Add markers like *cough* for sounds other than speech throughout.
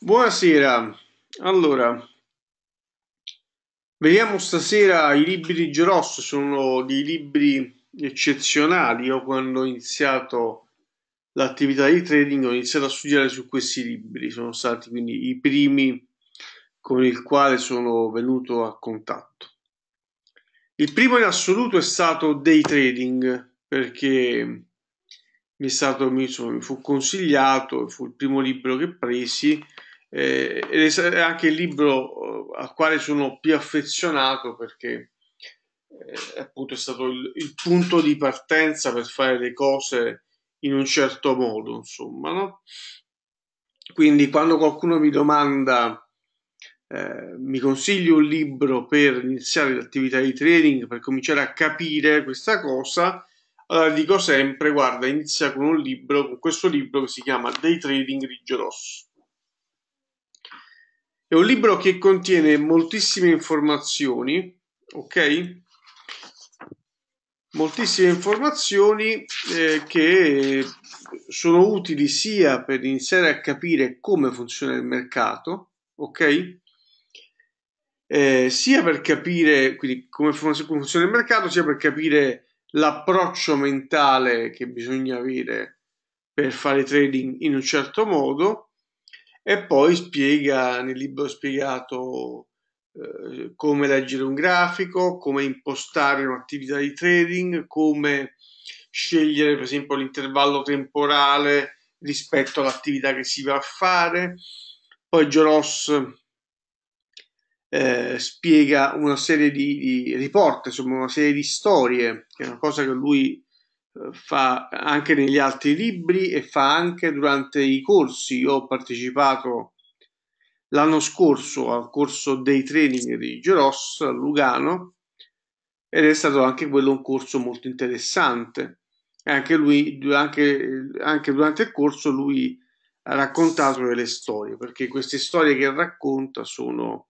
Buonasera, allora vediamo stasera i libri di Gerosso, sono dei libri eccezionali, io quando ho iniziato l'attività di trading ho iniziato a studiare su questi libri, sono stati quindi i primi con il quale sono venuto a contatto. Il primo in assoluto è stato day trading perché mi, è stato, mi, insomma, mi fu consigliato, fu il primo libro che presi eh, è anche il libro eh, al quale sono più affezionato perché eh, appunto è stato il, il, punto di partenza per fare le cose in un certo modo, insomma. No? Quindi quando qualcuno mi domanda eh, mi consiglio un libro per iniziare l'attività di trading, per cominciare a capire questa cosa, allora dico sempre, guarda, inizia con un libro, con questo libro che si chiama Day Trading Grigio Rosso è un libro che contiene moltissime informazioni, ok? Moltissime informazioni eh, che sono utili sia per iniziare a capire come funziona il mercato, ok? Eh, sia per capire quindi, come, come funziona il mercato, sia per capire l'approccio mentale che bisogna avere per fare trading in un certo modo e poi spiega, nel libro spiegato eh, come leggere un grafico, come impostare un'attività di trading, come scegliere per esempio l'intervallo temporale rispetto all'attività che si va a fare. Poi Joross eh, spiega una serie di, di riporta, insomma una serie di storie, che è una cosa che lui fa anche negli altri libri e fa anche durante i corsi. Io ho partecipato l'anno scorso al corso dei training di Geros a Lugano ed è stato anche quello un corso molto interessante. Anche, lui, anche, anche durante il corso lui ha raccontato delle storie, perché queste storie che racconta sono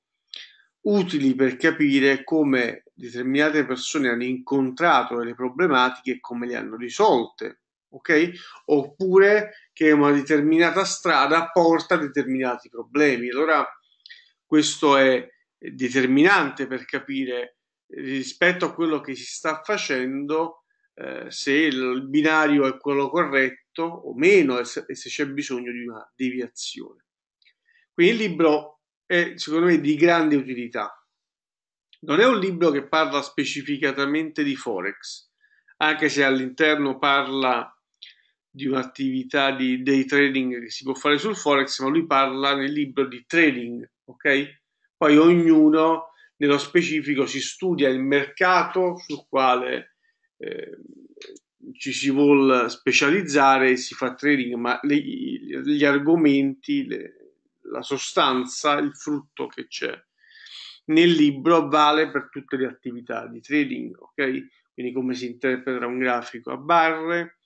utili per capire come determinate persone hanno incontrato delle problematiche e come le hanno risolte, ok? Oppure che una determinata strada porta a determinati problemi. Allora questo è determinante per capire eh, rispetto a quello che si sta facendo eh, se il binario è quello corretto o meno e se c'è bisogno di una deviazione. Quindi il libro è secondo me di grande utilità. Non è un libro che parla specificatamente di Forex, anche se all'interno parla di un'attività di day trading che si può fare sul Forex, ma lui parla nel libro di trading, ok? Poi ognuno nello specifico si studia il mercato sul quale eh, ci si vuole specializzare, e si fa trading, ma le, gli argomenti, le, la sostanza, il frutto che c'è nel libro vale per tutte le attività di trading, ok? Quindi come si interpreta un grafico a barre,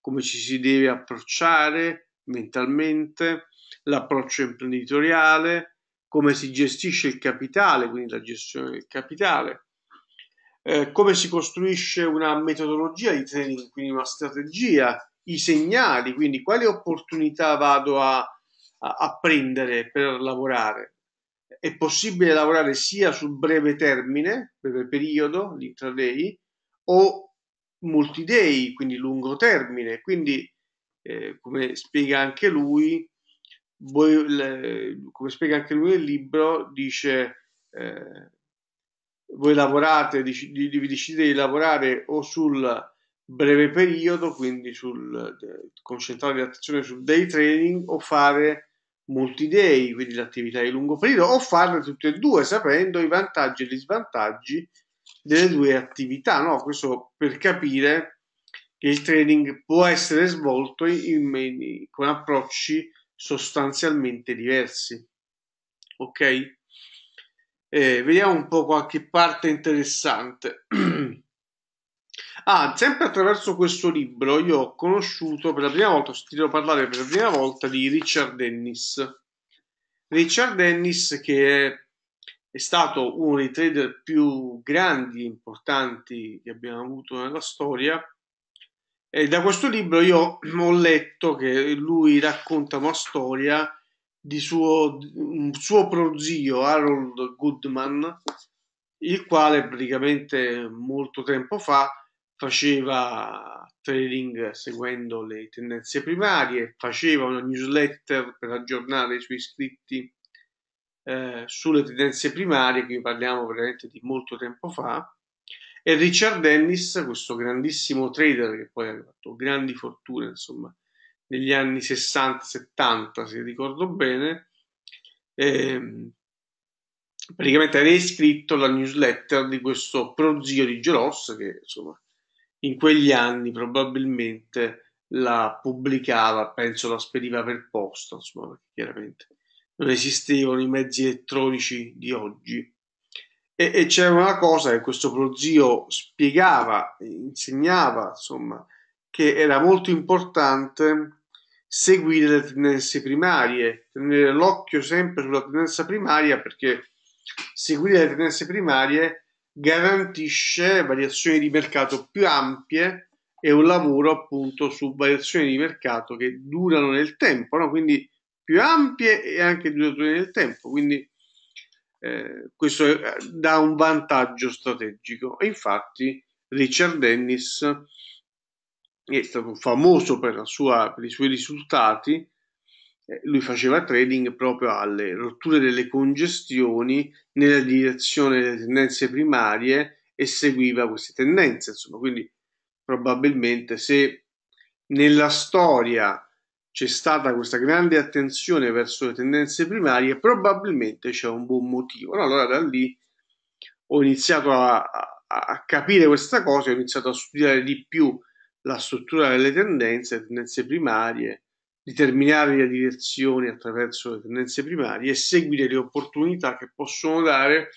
come ci si deve approcciare mentalmente, l'approccio imprenditoriale, come si gestisce il capitale, quindi la gestione del capitale, eh, come si costruisce una metodologia di trading, quindi una strategia, i segnali, quindi quali opportunità vado a a, prendere per lavorare. È possibile lavorare sia sul breve termine, breve periodo, l'intraday, o multi-day, quindi lungo termine. Quindi, eh, come spiega anche lui, voi, le, come spiega anche lui nel libro, dice eh, voi lavorate, vi decidete di lavorare o sul breve periodo, quindi sul, concentrare l'attenzione sul day trading o fare multi-day, quindi l'attività di lungo periodo, o farle tutte e due, sapendo i vantaggi e gli svantaggi delle due attività. No? Questo per capire che il trading può essere svolto in, in, con approcci sostanzialmente diversi. Ok? Eh, vediamo un po' qualche parte interessante. *clears throat* Ah, sempre attraverso questo libro io ho conosciuto per la prima volta, ho sentito parlare per la prima volta di Richard Dennis. Richard Dennis che è, è stato uno dei trader più grandi e importanti che abbiamo avuto nella storia. E da questo libro io ho letto che lui racconta una storia di suo, un suo prozio Harold Goodman, il quale praticamente molto tempo fa faceva trading seguendo le tendenze primarie, faceva una newsletter per aggiornare i suoi iscritti eh, sulle tendenze primarie, qui parliamo veramente di molto tempo fa, e Richard Dennis, questo grandissimo trader che poi ha fatto grandi fortune, insomma, negli anni 60-70, se ricordo bene, eh, praticamente era iscritto la newsletter di questo prozio di Gelos, che insomma in quegli anni probabilmente la pubblicava, penso la spediva per posta, insomma, chiaramente non esistevano i mezzi elettronici di oggi. E, e c'era una cosa che questo prozio spiegava, insegnava, insomma, che era molto importante seguire le tendenze primarie, tenere l'occhio sempre sulla tendenza primaria perché seguire le tendenze primarie garantisce variazioni di mercato più ampie e un lavoro appunto su variazioni di mercato che durano nel tempo, no? quindi più ampie e anche durature nel tempo, quindi eh, questo eh, dà un vantaggio strategico. E infatti Richard Dennis è stato famoso per, sua, per i suoi risultati eh, lui faceva trading proprio alle rotture delle congestioni nella direzione delle tendenze primarie e seguiva queste tendenze, insomma, quindi probabilmente se nella storia c'è stata questa grande attenzione verso le tendenze primarie, probabilmente c'è un buon motivo. No? Allora da lì ho iniziato a, a, a capire questa cosa, ho iniziato a studiare di più la struttura delle tendenze, le tendenze primarie, determinare le direzioni attraverso le tendenze primarie e seguire le opportunità che possono dare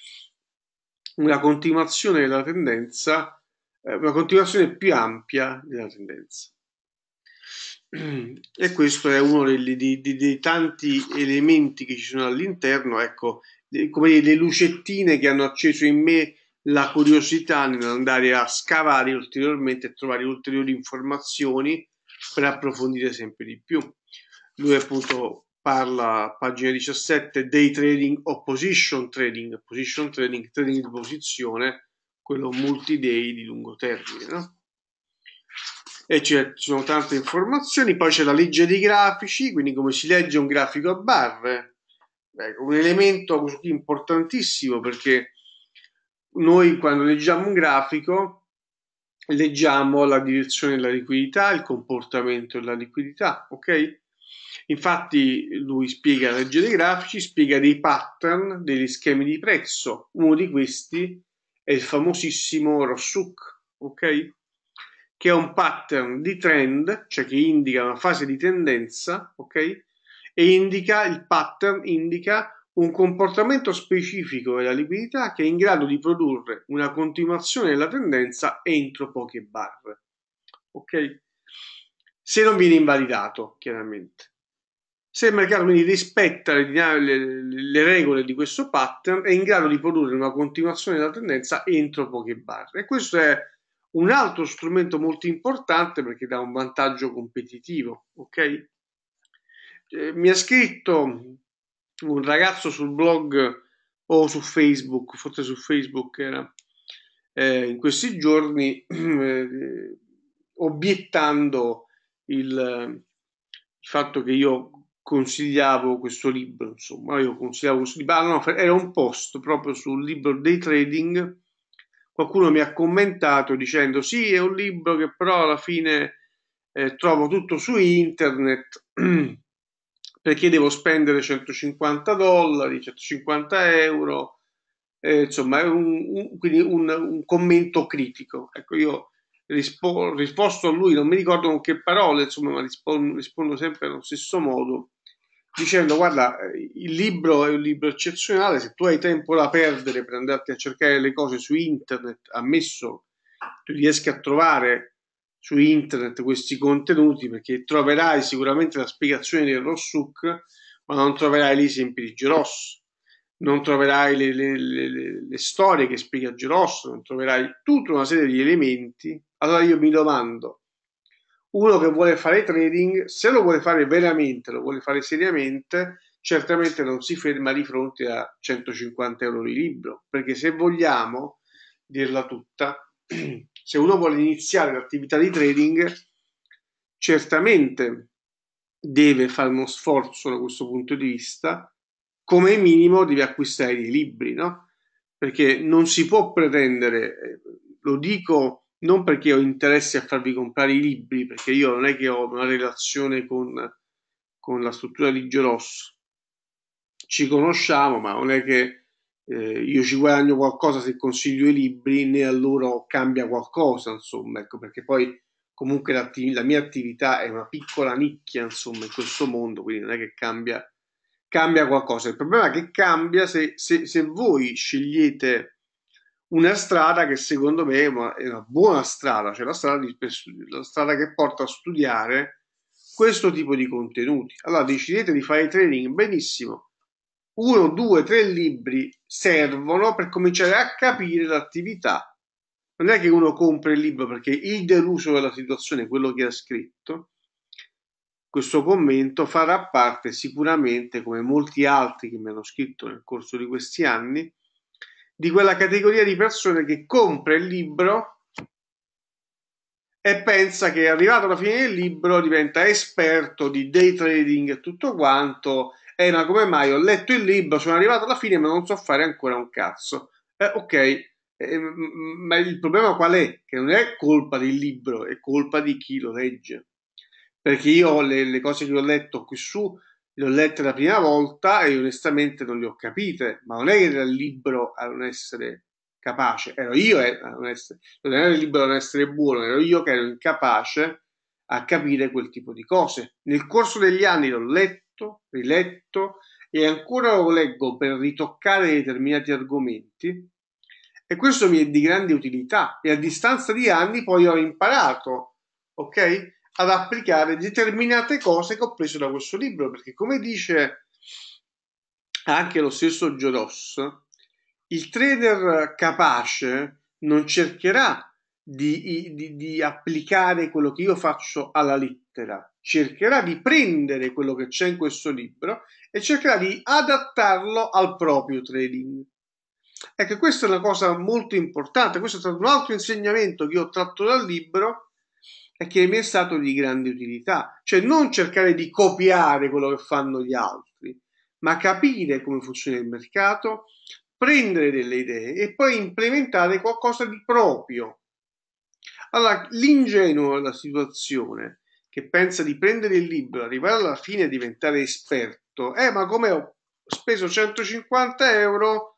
una continuazione della tendenza, eh, una continuazione più ampia della tendenza. E questo è uno dei, dei, dei tanti elementi che ci sono all'interno, ecco, come le lucettine che hanno acceso in me la curiosità nell'andare a scavare ulteriormente e trovare ulteriori informazioni per approfondire sempre di più. Lui appunto parla, pagina 17, day trading o position trading, position trading, trading di posizione, quello multi-day di lungo termine. No? E cioè, ci sono tante informazioni, poi c'è la legge dei grafici, quindi come si legge un grafico a barre, ecco, un elemento importantissimo perché noi quando leggiamo un grafico leggiamo la direzione della liquidità, il comportamento della liquidità, ok? Infatti lui spiega la legge dei grafici, spiega dei pattern, degli schemi di prezzo. Uno di questi è il famosissimo Rossuk, ok? Che è un pattern di trend, cioè che indica una fase di tendenza, ok? E indica il pattern, indica un comportamento specifico della liquidità che è in grado di produrre una continuazione della tendenza entro poche barre. Ok? Se non viene invalidato, chiaramente. Se il mercato quindi rispetta le, le, le, regole di questo pattern, è in grado di produrre una continuazione della tendenza entro poche barre. E questo è un altro strumento molto importante perché dà un vantaggio competitivo. Ok? Eh, mi ha scritto un ragazzo sul blog o su Facebook, forse su Facebook era, eh, in questi giorni, *clears throat* eh, obiettando il, il, fatto che io consigliavo questo libro, insomma, io consigliavo questo libro, ah, no, era un post proprio sul libro dei trading, qualcuno mi ha commentato dicendo sì, è un libro che però alla fine eh, trovo tutto su internet *clears throat* perché devo spendere 150 dollari, 150 euro, eh, insomma, un, un, quindi un, un, commento critico. Ecco, io rispo, risposto a lui, non mi ricordo con che parole, insomma, ma rispondo, rispondo sempre allo stesso modo, dicendo guarda, il libro è un libro eccezionale, se tu hai tempo da perdere per andarti a cercare le cose su internet, ammesso tu riesca a trovare su internet questi contenuti perché troverai sicuramente la spiegazione del Rossuk, ma non troverai l'esempio di Gerosso, non troverai le, le, le, le storie che spiega Gerosso, non troverai tutta una serie di elementi. Allora io mi domando, uno che vuole fare trading, se lo vuole fare veramente, lo vuole fare seriamente, certamente non si ferma di fronte a 150 euro di libro, perché se vogliamo dirla tutta, *clears throat* se uno vuole iniziare l'attività di trading, certamente deve fare uno sforzo da questo punto di vista, come minimo deve acquistare dei libri, no? Perché non si può pretendere, lo dico non perché ho interesse a farvi comprare i libri, perché io non è che ho una relazione con, con la struttura di Gerosso, ci conosciamo, ma non è che eh, io ci guadagno qualcosa se consiglio i libri, né a loro cambia qualcosa, insomma, ecco, perché poi comunque la mia attività è una piccola nicchia, insomma, in questo mondo, quindi non è che cambia, cambia qualcosa. Il problema è che cambia se, se, se voi scegliete una strada che secondo me è una, è una buona strada, cioè la strada, di, la strada che porta a studiare questo tipo di contenuti. Allora decidete di fare training, benissimo, uno, due, tre libri servono per cominciare a capire l'attività. Non è che uno compra il libro perché il deluso della situazione è quello che ha scritto. Questo commento farà parte sicuramente, come molti altri che mi hanno scritto nel corso di questi anni, di quella categoria di persone che compra il libro e pensa che arrivato alla fine del libro diventa esperto di day trading e tutto quanto eh ma come mai ho letto il libro, sono arrivato alla fine ma non so fare ancora un cazzo. Eh, ok, eh, ma il problema qual è? Che non è colpa del libro, è colpa di chi lo legge. Perché io le, le cose che ho letto qui su le ho lette la prima volta e onestamente non le ho capite, ma non è che era il libro a non essere capace, ero io eh, a non essere, non era il libro a non essere buono, ero io che ero incapace a capire quel tipo di cose. Nel corso degli anni l'ho letto letto, riletto e ancora lo leggo per ritoccare determinati argomenti e questo mi è di grande utilità e a distanza di anni poi ho imparato, ok? Ad applicare determinate cose che ho preso da questo libro perché come dice anche lo stesso Joros, il trader capace non cercherà di, di, di applicare quello che io faccio alla lettera, cercherà di prendere quello che c'è in questo libro e cercherà di adattarlo al proprio trading. Ecco, questa è una cosa molto importante, questo è stato un altro insegnamento che ho tratto dal libro e che mi è stato di grande utilità, cioè non cercare di copiare quello che fanno gli altri, ma capire come funziona il mercato, prendere delle idee e poi implementare qualcosa di proprio. Allora, l'ingenuo è la situazione che pensa di prendere il libro, arrivare alla fine e diventare esperto, eh ma come ho speso 150 euro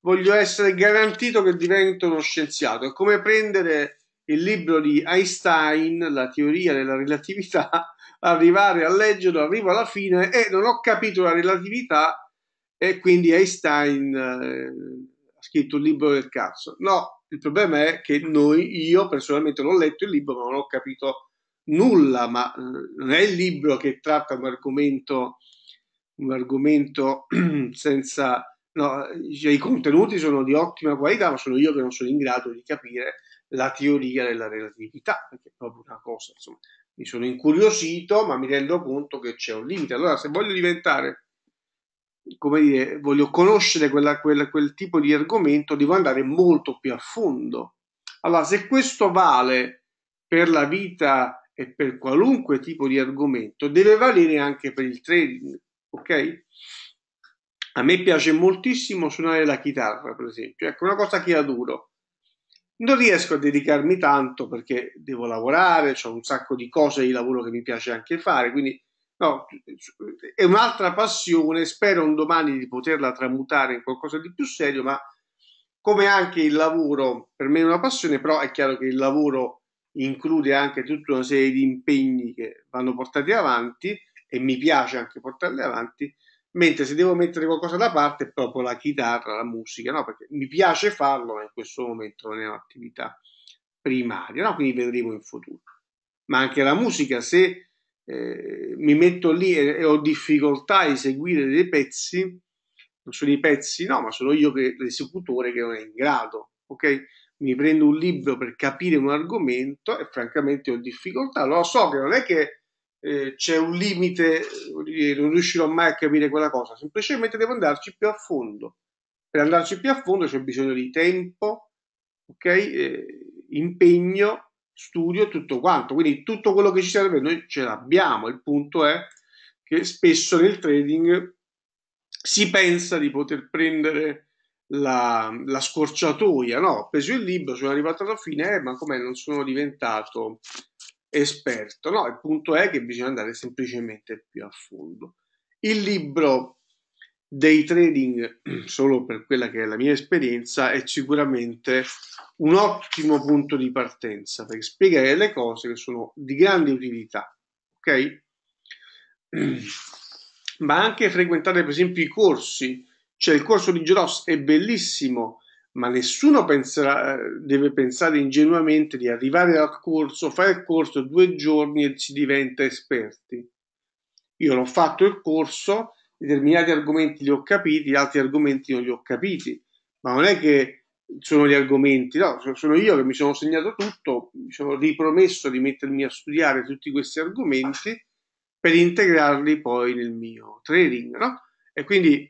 voglio essere garantito che divento uno scienziato, è come prendere il libro di Einstein, la teoria della relatività, *laughs* arrivare a leggerlo, arrivo alla fine e non ho capito la relatività e quindi Einstein eh, ha scritto un libro del cazzo. No, il problema è che noi, io personalmente l'ho letto il libro ma non ho capito nulla, ma non è il libro che tratta un argomento, un argomento *clears throat* senza... No, cioè, I contenuti sono di ottima qualità, ma sono io che non sono in grado di capire la teoria della relatività, perché è proprio una cosa, insomma, mi sono incuriosito, ma mi rendo conto che c'è un limite. Allora, se voglio diventare, come dire, voglio conoscere quella, quella, quel tipo di argomento, devo andare molto più a fondo. Allora, se questo vale per la vita e per qualunque tipo di argomento deve valere anche per il trading, ok? A me piace moltissimo suonare la chitarra, per esempio, ecco una cosa che adoro. Non riesco a dedicarmi tanto perché devo lavorare, ho un sacco di cose di lavoro che mi piace anche fare, quindi no, è un'altra passione, spero un domani di poterla tramutare in qualcosa di più serio, ma come anche il lavoro, per me è una passione, però è chiaro che il lavoro include anche tutta una serie di impegni che vanno portati avanti e mi piace anche portarli avanti, mentre se devo mettere qualcosa da parte è proprio la chitarra, la musica, no? perché mi piace farlo, ma in questo momento non è un'attività primaria, no? quindi vedremo in futuro. Ma anche la musica, se eh, mi metto lì e, e, ho difficoltà a eseguire dei pezzi, non sono i pezzi, no, ma sono io che l'esecutore che non è in grado, ok? mi prendo un libro per capire un argomento e francamente ho difficoltà. Lo so che non è che eh, c'è un limite, eh, non riuscirò mai a capire quella cosa, semplicemente devo andarci più a fondo. Per andarci più a fondo c'è bisogno di tempo, okay? eh, impegno, studio, tutto quanto. Quindi tutto quello che ci serve noi ce l'abbiamo. Il punto è che spesso nel trading si pensa di poter prendere la, la, scorciatoia, no? Ho preso il libro, sono arrivato alla fine, eh, ma com'è, non sono diventato esperto, no? Il punto è che bisogna andare semplicemente più a fondo. Il libro day trading, *clears throat* solo per quella che è la mia esperienza, è sicuramente un ottimo punto di partenza per spiegare le cose che sono di grande utilità, ok? *clears throat* Ma anche frequentare per esempio i corsi cioè il corso di Geros è bellissimo, ma nessuno penserà, eh, deve pensare ingenuamente di arrivare al corso, fare il corso due giorni e si diventa esperti. Io l'ho fatto il corso, determinati argomenti li ho capiti, altri argomenti non li ho capiti, ma non è che sono gli argomenti, no, sono io che mi sono segnato tutto, mi sono ripromesso di mettermi a studiare tutti questi argomenti per integrarli poi nel mio trading, no? E quindi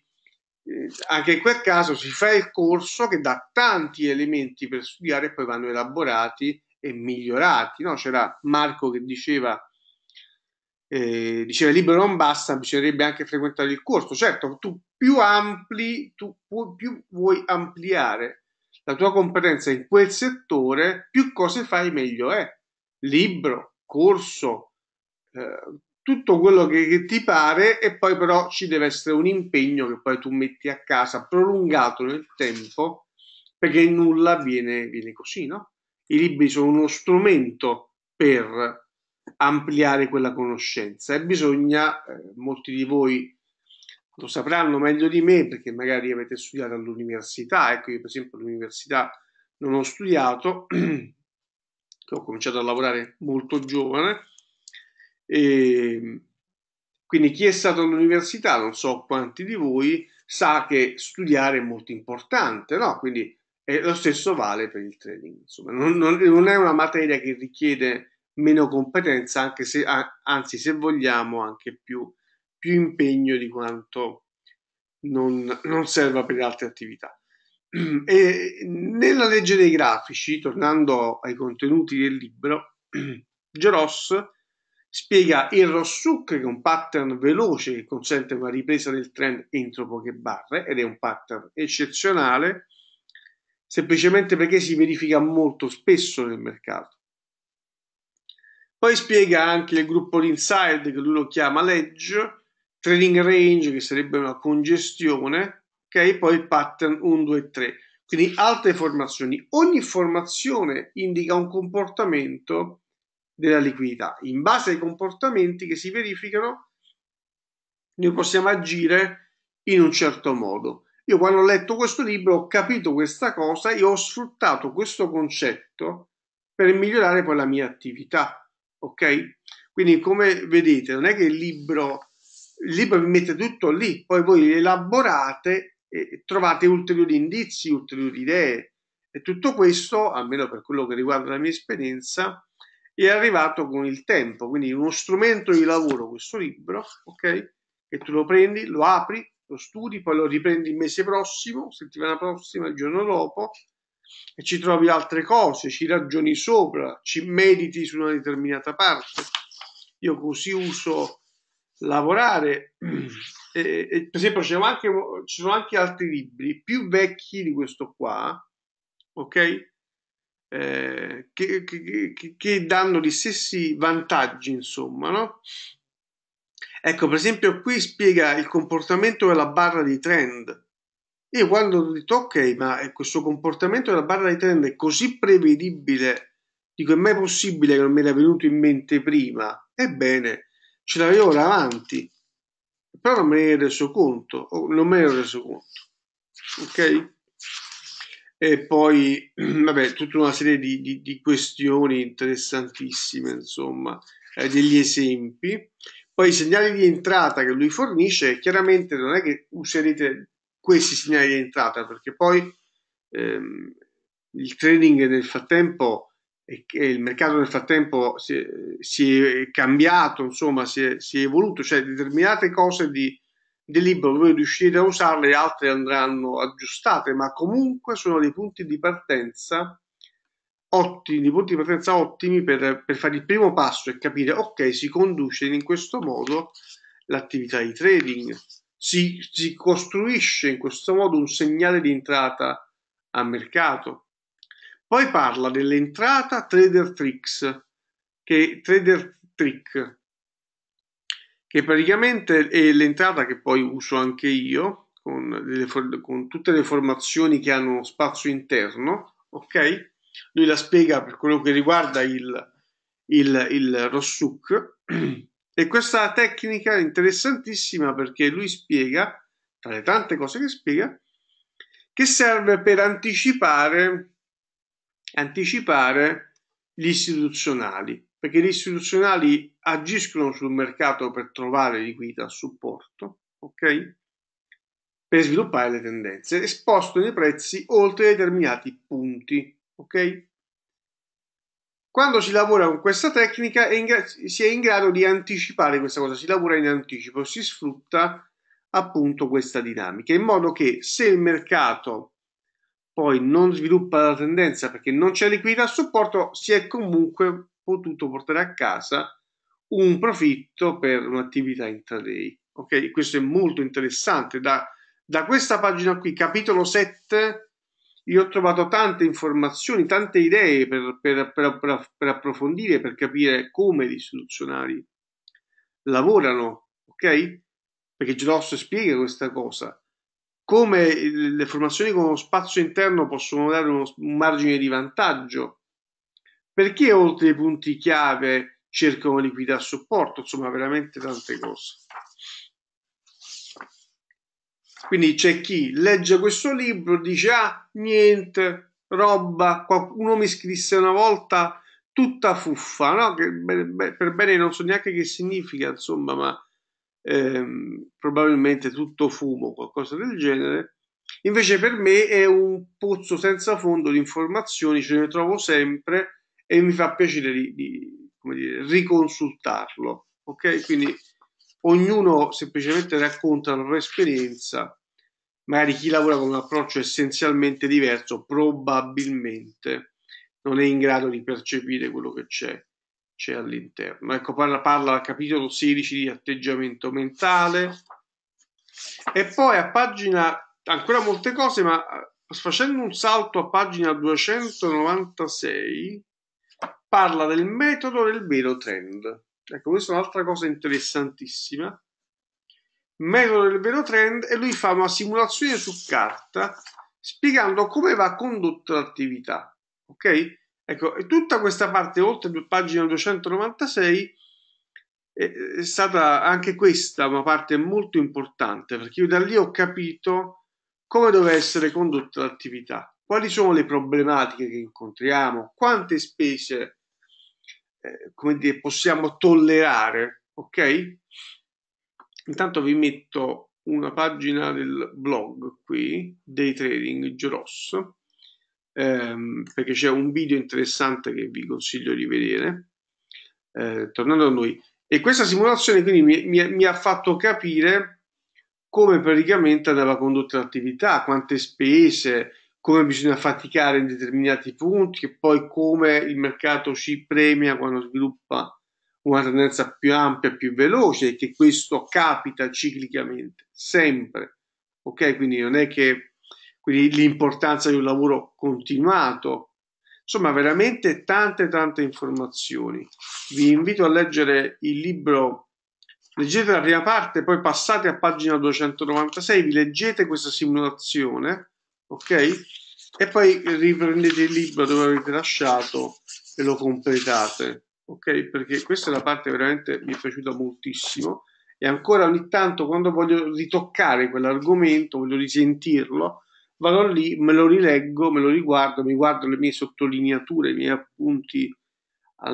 eh, anche in quel caso si fa il corso che dà tanti elementi per studiare e poi vanno elaborati e migliorati. No? C'era Marco che diceva, eh, diceva il libro non basta, bisognerebbe anche frequentare il corso. Certo, tu più ampli, tu pu- più vuoi ampliare la tua competenza in quel settore, più cose fai meglio è. Libro, corso, eh, tutto quello che, che, ti pare e poi però ci deve essere un impegno che poi tu metti a casa prolungato nel tempo perché nulla viene, viene così, no? I libri sono uno strumento per ampliare quella conoscenza e bisogna, eh, molti di voi lo sapranno meglio di me perché magari avete studiato all'università, ecco io per esempio all'università non ho studiato, *clears throat* ho cominciato a lavorare molto giovane, e ehm, quindi chi è stato all'università, non so quanti di voi, sa che studiare è molto importante, no? Quindi lo stesso vale per il trading. Insomma, non, non, non è una materia che richiede meno competenza, anche se, anzi, se vogliamo, anche più, più impegno di quanto non, non serva per altre attività. E nella legge dei grafici, tornando ai contenuti del libro, Geros *clears throat* spiega il Rossuc, che è un pattern veloce che consente una ripresa del trend entro poche barre ed è un pattern eccezionale semplicemente perché si verifica molto spesso nel mercato. Poi spiega anche il gruppo l'inside che lui lo chiama ledge, trading range che sarebbe una congestione, ok? Poi pattern 1, 2, 3. Quindi altre formazioni. Ogni formazione indica un comportamento della liquidità. In base ai comportamenti che si verificano, noi possiamo agire in un certo modo. Io quando ho letto questo libro ho capito questa cosa e ho sfruttato questo concetto per migliorare poi la mia attività. Ok? Quindi come vedete, non è che il libro, il libro vi mette tutto lì, poi voi elaborate e trovate ulteriori indizi, ulteriori idee. E tutto questo, almeno per quello che riguarda la mia esperienza, è arrivato con il tempo, quindi uno strumento di lavoro, questo libro, ok? Che tu lo prendi, lo apri, lo studi, poi lo riprendi il mese prossimo, settimana prossima, il giorno dopo, e ci trovi altre cose, ci ragioni sopra, ci mediti su una determinata parte. Io così uso lavorare. *clears throat* E, e, per esempio, anche, ci sono anche altri libri più vecchi di questo qua, ok? Eh, che, che, che, che, danno gli stessi vantaggi, insomma, no? Ecco, per esempio, qui spiega il comportamento della barra di trend. Io quando ho detto, ok, ma eh, questo comportamento della barra di trend è così prevedibile, dico, è mai possibile che non mi era venuto in mente prima? Ebbene, ce l'avevo davanti, però non me ne ero reso conto, non me ne ero reso conto, ok? e poi *clears throat* vabbè, tutta una serie di, di, di questioni interessantissime, insomma, eh, degli esempi. Poi i segnali di entrata che lui fornisce, chiaramente non è che userete questi segnali di entrata, perché poi ehm, il trading nel frattempo e il mercato nel frattempo si è, si è cambiato, insomma, si è, si è evoluto, cioè determinate cose di, del libro voi riuscite a usarle, le altre andranno aggiustate, ma comunque sono dei punti di partenza ottimi, dei punti di partenza ottimi per, per fare il primo passo e capire, ok, si conduce in questo modo l'attività di trading, si, si costruisce in questo modo un segnale di entrata a mercato. Poi parla dell'entrata Trader Tricks, che Trader Trick, che praticamente è l'entrata che poi uso anche io con, delle, con tutte le formazioni che hanno spazio interno, ok? Lui la spiega per quello che riguarda il, il, il Rossuk *clears throat* e questa tecnica è interessantissima perché lui spiega, tra le tante cose che spiega, che serve per anticipare, anticipare gli istituzionali perché gli istituzionali agiscono sul mercato per trovare liquidità a supporto, ok? Per sviluppare le tendenze e spostano i prezzi oltre determinati punti, ok? Quando si lavora con questa tecnica è in, si è in grado di anticipare questa cosa, si lavora in anticipo, si sfrutta appunto questa dinamica, in modo che se il mercato poi non sviluppa la tendenza perché non c'è liquidità a supporto, si è comunque potuto portare a casa un profitto per un'attività intraday. Ok, questo è molto interessante. Da, da questa pagina qui, capitolo 7, io ho trovato tante informazioni, tante idee per, per, per, per approfondire, per capire come gli istituzionali lavorano, ok? Perché Gerosso spiega questa cosa. Come le formazioni con uno spazio interno possono dare uno, un margine di vantaggio perché oltre ai punti chiave cercano liquidità a supporto, insomma veramente tante cose. Quindi c'è chi legge questo libro, dice ah niente, roba, qualcuno mi scrisse una volta tutta fuffa, no? che per bene non so neanche che significa, insomma, ma ehm, probabilmente tutto fumo, qualcosa del genere. Invece per me è un pozzo senza fondo di informazioni, ce ne trovo sempre e mi fa piacere di, di dire, riconsultarlo. Ok? Quindi ognuno semplicemente racconta la propria esperienza, magari chi lavora con un approccio essenzialmente diverso probabilmente non è in grado di percepire quello che c'è, c'è all'interno. Ecco, parla, parla al capitolo 16 di atteggiamento mentale e poi a pagina ancora molte cose, ma eh, facendo un salto a pagina 296 parla del metodo del vero trend. Ecco, questa è un'altra cosa interessantissima. Metodo del vero trend e lui fa una simulazione su carta spiegando come va condotta l'attività. Ok? Ecco, e tutta questa parte, oltre a pagina 296, è stata anche questa una parte molto importante perché io da lì ho capito come doveva essere condotta l'attività quali sono le problematiche che incontriamo, quante specie eh, come dire, possiamo tollerare, ok? Intanto vi metto una pagina del blog qui, Day Trading Geros, ehm, perché c'è un video interessante che vi consiglio di vedere. Eh, tornando a noi, e questa simulazione quindi mi, mi, mi ha fatto capire come praticamente andava condotta l'attività, quante spese, come bisogna faticare in determinati punti e poi come il mercato ci premia quando sviluppa una tendenza più ampia, più veloce e che questo capita ciclicamente, sempre. Ok, quindi non è che quindi l'importanza di un lavoro continuato. Insomma, veramente tante tante informazioni. Vi invito a leggere il libro Leggete la prima parte, poi passate a pagina 296, vi leggete questa simulazione ok? E poi riprendete il libro dove avete lasciato e lo completate, ok? Perché questa è la parte che veramente mi è piaciuta moltissimo e ancora ogni tanto quando voglio ritoccare quell'argomento, voglio risentirlo, vado lì, me lo rileggo, me lo riguardo, mi guardo le mie sottolineature, i miei appunti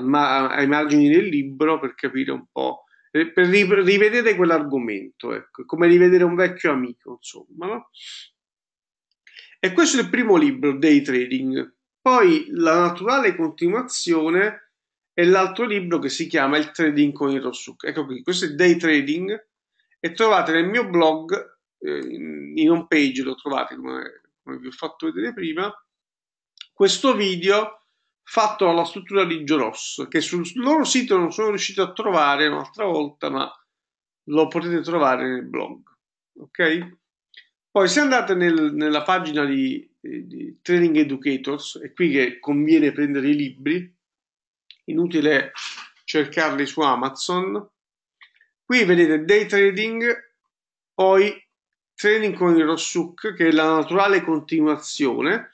ma- ai margini del libro per capire un po', per rivedere quell'argomento, ecco, come rivedere un vecchio amico, insomma, no? E questo è il primo libro, Day Trading. Poi la naturale continuazione è l'altro libro che si chiama Il Trading con Hirosuk. Ecco qui, questo è Day Trading e trovate nel mio blog, eh, in home page lo trovate come, come vi ho fatto vedere prima, questo video fatto alla struttura di Joe Ross, che sul loro sito non sono riuscito a trovare un'altra volta, ma lo potete trovare nel blog. Ok? Poi se andate nel, nella pagina di, di Training Educators, è qui che conviene prendere i libri, inutile cercarli su Amazon. Qui vedete day trading, poi Training con il Rossuk, che è la naturale continuazione,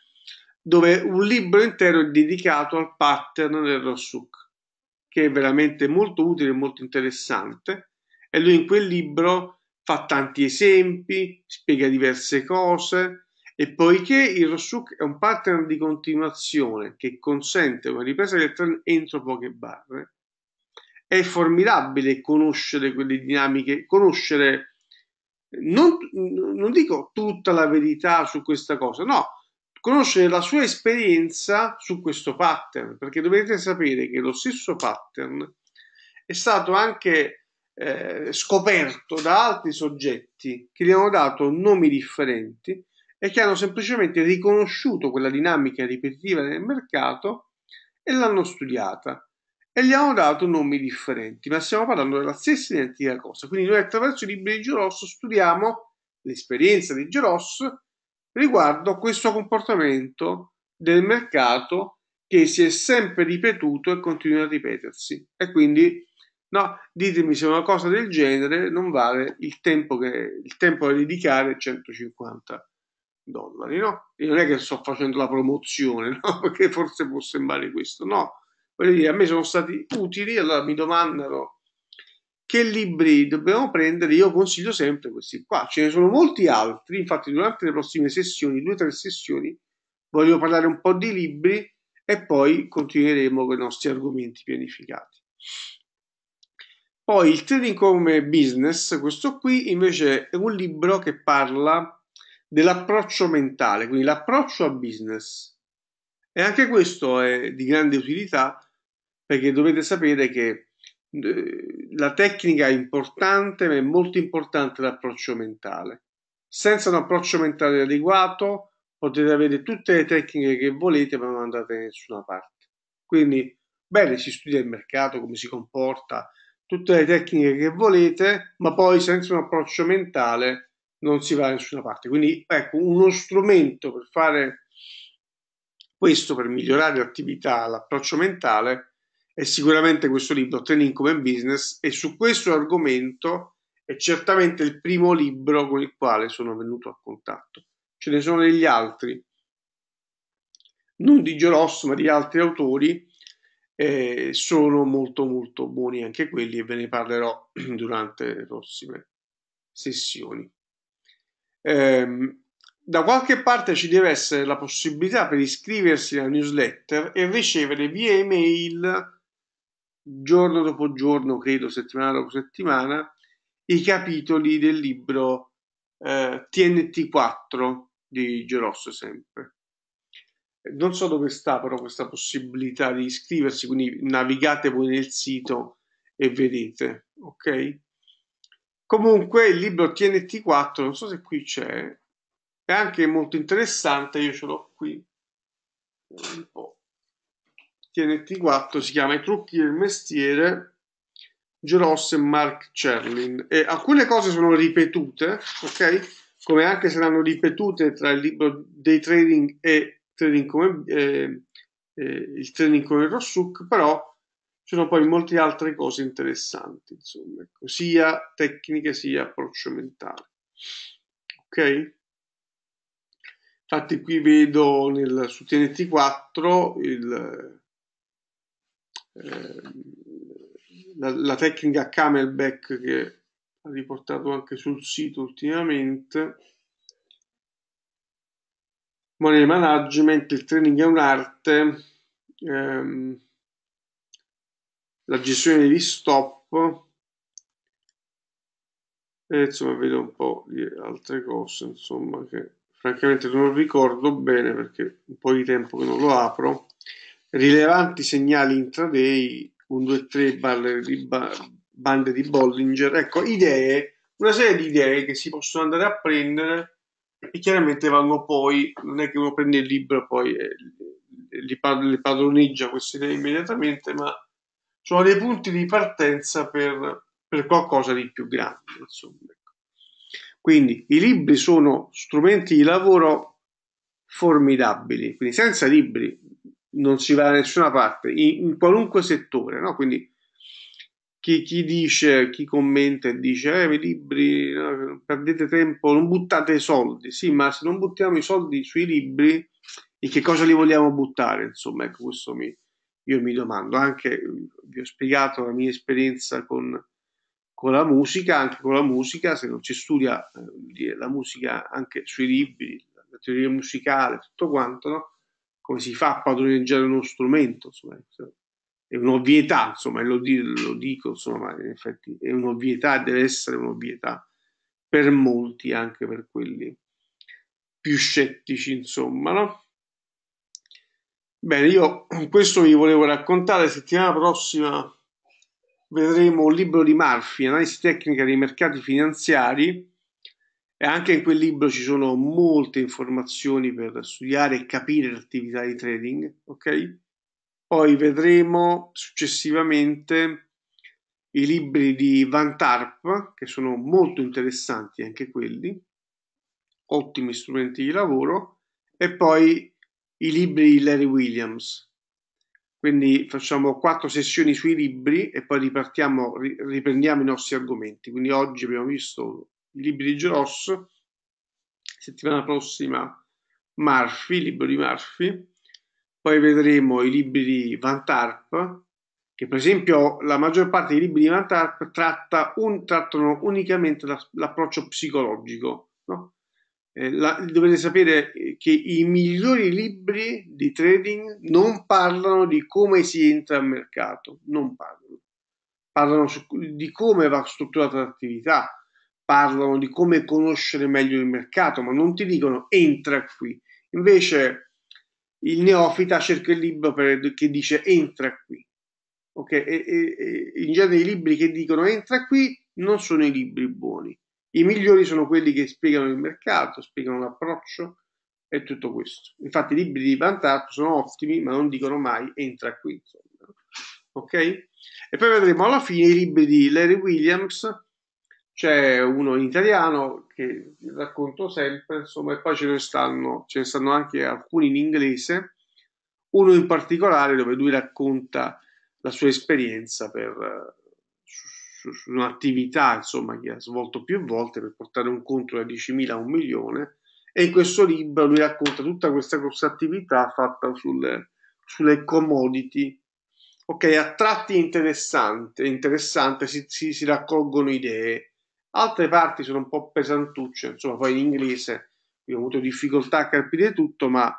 dove un libro intero è dedicato al pattern del Rossuk, che è veramente molto utile e molto interessante. E lui in quel libro fa tanti esempi, spiega diverse cose e poiché il Roshuk è un pattern di continuazione che consente una ripresa del trend entro poche barre, è formidabile conoscere quelle dinamiche, conoscere, non, non dico tutta la verità su questa cosa, no, conoscere la sua esperienza su questo pattern, perché dovete sapere che lo stesso pattern è stato anche eh, scoperto da altri soggetti che gli hanno dato nomi differenti e che hanno semplicemente riconosciuto quella dinamica ripetitiva nel mercato e l'hanno studiata e gli hanno dato nomi differenti, ma stiamo parlando della stessa identica cosa. Quindi noi attraverso i libri di Gio studiamo l'esperienza di Gio Rosso riguardo questo comportamento del mercato che si è sempre ripetuto e continua a ripetersi e quindi No, ditemi se una cosa del genere non vale il tempo, che, il tempo da dedicare 150 dollari, no? Io non è che sto facendo la promozione, *laughs* no? Perché forse può sembrare questo, no? Voglio dire, a me sono stati utili, allora mi domandano che libri dobbiamo prendere, io consiglio sempre questi qua, ce ne sono molti altri, infatti durante le prossime sessioni, due o tre sessioni, voglio parlare un po' di libri e poi continueremo con i nostri argomenti pianificati. Poi il Trading come Business, questo qui invece è un libro che parla dell'approccio mentale, quindi l'approccio al business. E anche questo è di grande utilità perché dovete sapere che eh, la tecnica è importante, ma è molto importante l'approccio mentale. Senza un approccio mentale adeguato potete avere tutte le tecniche che volete, ma non andate da nessuna parte. Quindi, bene, si studia il mercato, come si comporta, tutte le tecniche che volete, ma poi senza un approccio mentale non si va da nessuna parte. Quindi ecco, uno strumento per fare questo, per migliorare l'attività, l'approccio mentale, è sicuramente questo libro, Training come Business, e su questo argomento è certamente il primo libro con il quale sono venuto a contatto. Ce ne sono degli altri, non di Gerosso, ma di altri autori, eh, sono molto molto buoni anche quelli e ve ne parlerò *clears throat* durante le prossime sessioni. Ehm, da qualche parte ci deve essere la possibilità per iscriversi alla newsletter e ricevere via email giorno dopo giorno, credo settimana dopo settimana, i capitoli del libro eh, TNT4 di Gerosso sempre non so dove sta però questa possibilità di iscriversi, quindi navigate voi nel sito e vedete, ok? Comunque il libro TNT4, non so se qui c'è, è anche molto interessante, io ce l'ho qui. TNT4 si chiama I trucchi del mestiere, Geross e Mark Cerlin. E alcune cose sono ripetute, ok? Come anche saranno ripetute tra il libro dei trading e trading come, eh, eh il trading come il Rossuk, però ci sono poi molte altre cose interessanti, insomma, ecco, sia tecniche sia approccio mentale. Ok? Infatti qui vedo nel, su TNT4 il, eh, la, la, tecnica camelback che ha riportato anche sul sito ultimamente money management, il training è un'arte, ehm, la gestione di stop, e insomma vedo un po' di altre cose, insomma, che francamente non ricordo bene perché un po' di tempo che non lo apro. Rilevanti segnali intraday, 1, 2, 3 balle di ba- bande di Bollinger, ecco, idee, una serie di idee che si possono andare a prendere e chiaramente vanno poi, non è che uno prende il libro poi e eh, li, li padroneggia queste idee immediatamente, ma sono dei punti di partenza per, per qualcosa di più grande. Insomma. Ecco. Quindi i libri sono strumenti di lavoro formidabili, quindi senza libri non si va da nessuna parte, in, in qualunque settore, no? quindi chi, chi, dice, chi commenta e dice, eh, i libri, no, perdete tempo, non buttate soldi. Sì, ma se non buttiamo i soldi sui libri, in che cosa li vogliamo buttare? Insomma, ecco, questo mi, io mi domando. Anche, vi ho spiegato la mia esperienza con, con la musica, anche con la musica, se non si studia eh, la musica anche sui libri, la teoria musicale, tutto quanto, no? come si fa a padroneggiare uno strumento, insomma, è un'ovvietà, insomma, lo, lo dico, insomma, in effetti è un'ovvietà, deve essere un'ovvietà per molti, anche per quelli più scettici, insomma, no? Bene, io questo vi volevo raccontare, settimana prossima vedremo il libro di Murphy, analisi tecnica dei mercati finanziari, e anche in quel libro ci sono molte informazioni per studiare e capire l'attività di trading, ok? Poi vedremo successivamente i libri di Van Tarp, che sono molto interessanti anche quelli, ottimi strumenti di lavoro, e poi i libri di Larry Williams. Quindi facciamo quattro sessioni sui libri e poi ripartiamo, riprendiamo i nostri argomenti. Quindi oggi abbiamo visto i libri di Geross, settimana prossima Murphy, libro di Murphy, poi vedremo i libri di Van Tarp, che per esempio la maggior parte dei libri di Van Tarp tratta un, trattano unicamente la, l'approccio psicologico. No? Eh, la, dovete sapere che i migliori libri di trading non parlano di come si entra al mercato, non parlano. Parlano su, di come va strutturata l'attività, parlano di come conoscere meglio il mercato, ma non ti dicono entra qui. Invece il neofita cerca il libro per, che dice entra qui. Ok, e, e, e, in genere i libri che dicono entra qui non sono i libri buoni. I migliori sono quelli che spiegano il mercato, spiegano l'approccio e tutto questo. Infatti i libri di Pantat sono ottimi, ma non dicono mai entra qui. Insomma. Ok? E poi vedremo alla fine i libri di Larry Williams, c'è uno in italiano che racconto sempre, insomma, e poi ce ne stanno, ce ne stanno anche alcuni in inglese, uno in particolare dove lui racconta la sua esperienza per su, un'attività insomma, che ha svolto più volte per portare un conto da 10.000 a un milione e in questo libro lui racconta tutta questa, grossa attività fatta sul, sulle commodity ok a tratti interessante, interessante si, si, si raccolgono idee Altre parti sono un po' pesantucce, insomma, poi in inglese io ho avuto difficoltà a capire tutto, ma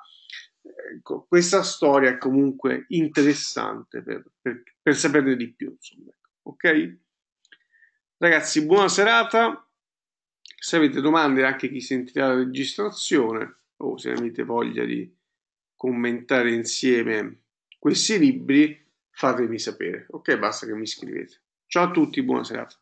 ecco, questa storia è comunque interessante per, per, per saperne di più, insomma. Ecco, ok? Ragazzi, buona serata. Se avete domande, anche chi sentirà la registrazione, o se avete voglia di commentare insieme questi libri, fatemi sapere. Ok, basta che mi iscrivete. Ciao a tutti, buona serata.